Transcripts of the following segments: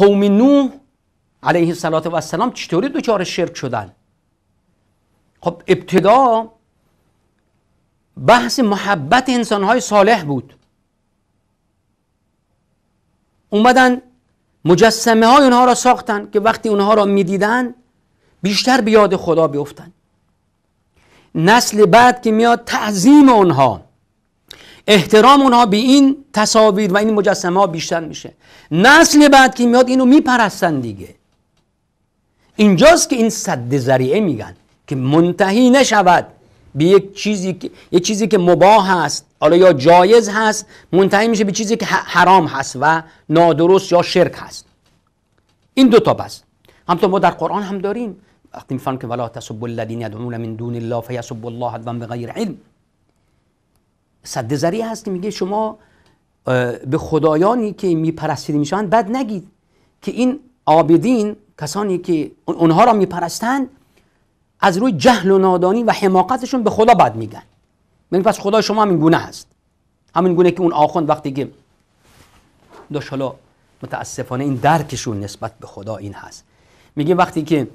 قوم نوح علیه السلام و السلام چطوری دوچار شرک شدن خب ابتدا بحث محبت انسانهای صالح بود اومدن مجسمه های اونها را ساختن که وقتی اونها را میدیدن بیشتر به یاد خدا بیفتن نسل بعد که میاد تعظیم اونها احترام اونها به این تصاویر و این مجسمه ها بیشتر میشه نسل بعد که میاد اینو میپرستن دیگه اینجاست که این صد ذریعه میگن که منتهی نشود به یک چیزی که یک چیزی که مباه است، حالا یا جایز هست منتهی میشه به چیزی که حرام هست و نادرست یا شرک هست این دو تا بس همطور ما در قرآن هم داریم وقتی میفهم که ولا تسبوا الذين يدعون من دون الله فيسبوا الله عدوا بغیر علم صد ذریع هست که میگه شما به خدایانی که میپرستیده میشوند بد نگید که این عابدین کسانی که اونها را میپرستند از روی جهل و نادانی و حماقتشون به خدا بد میگن یعنی پس خدا شما همین گونه هست همین گونه که اون آخوند وقتی که داشت حالا متاسفانه این درکشون نسبت به خدا این هست میگه وقتی که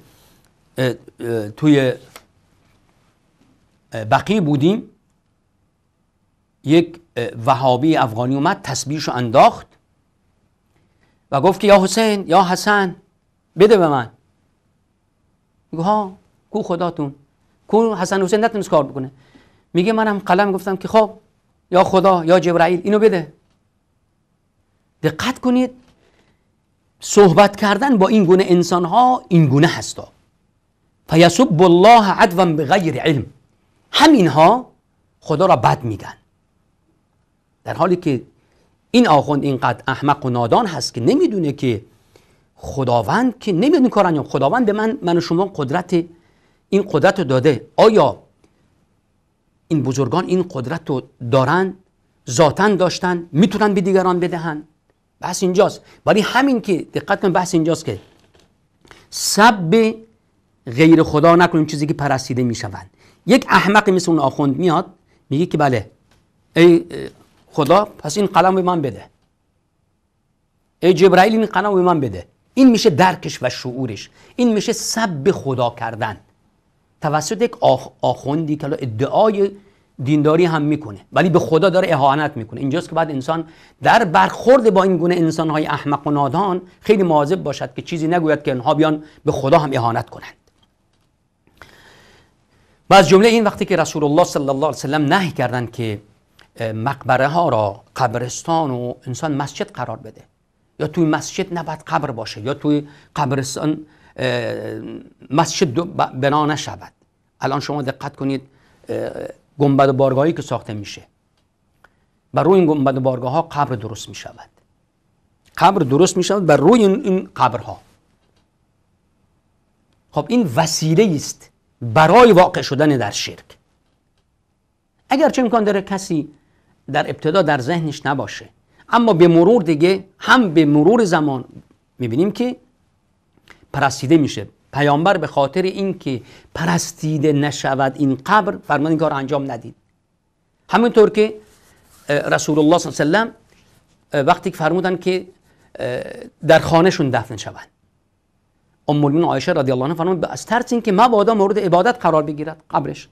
توی بقی بودیم یک وهابی افغانی اومد تسبیحشو انداخت و گفت که یا حسین یا حسن بده به من گفت ها کو خداتون کو حسن حسین نتونست کار بکنه میگه منم قلم گفتم که خب یا خدا یا جبرائیل اینو بده دقت کنید صحبت کردن با این گونه انسان ها این گونه هستا فیسب الله عدوا بغیر علم همین ها خدا را بد میگن در حالی که این آخوند اینقدر احمق و نادان هست که نمیدونه که خداوند که نمیدونه کار انجام خداوند به من من و شما قدرت این قدرت رو داده آیا این بزرگان این قدرت رو دارن ذاتا داشتن میتونن به دیگران بدهن بحث اینجاست ولی همین که دقت کن بحث اینجاست که سب غیر خدا نکنیم چیزی که پرستیده میشوند یک احمق مثل اون آخوند میاد میگه که بله ای خدا پس این قلم به من بده ای جبرائیل این قلم به من بده این میشه درکش و شعورش این میشه سب خدا کردن توسط یک آخوندی که ادعای دینداری هم میکنه ولی به خدا داره اهانت میکنه اینجاست که بعد انسان در برخورد با این گونه انسانهای احمق و نادان خیلی مواظب باشد که چیزی نگوید که آنها بیان به خدا هم اهانت کنند و از جمله این وقتی که رسول الله صلی الله علیه وسلم نهی کردند که مقبره ها را قبرستان و انسان مسجد قرار بده یا توی مسجد نباید قبر باشه یا توی قبرستان مسجد بنا نشود الان شما دقت کنید گنبد بارگاهی که ساخته میشه بر روی این گنبد بارگاه ها قبر درست می شود قبر درست می شود بر روی این قبرها خب این وسیله است برای واقع شدن در شرک اگر چه امکان داره کسی در ابتدا در ذهنش نباشه اما به مرور دیگه هم به مرور زمان میبینیم که پرستیده میشه پیامبر به خاطر اینکه پرستیده نشود این قبر فرمان این کار انجام ندید همینطور که رسول الله صلی الله علیه سلم وقتی که فرمودن که در خانهشون دفن شوند ام المؤمنین عایشه رضی الله عنها فرمود از ترس اینکه مبادا مورد عبادت قرار بگیرد قبرش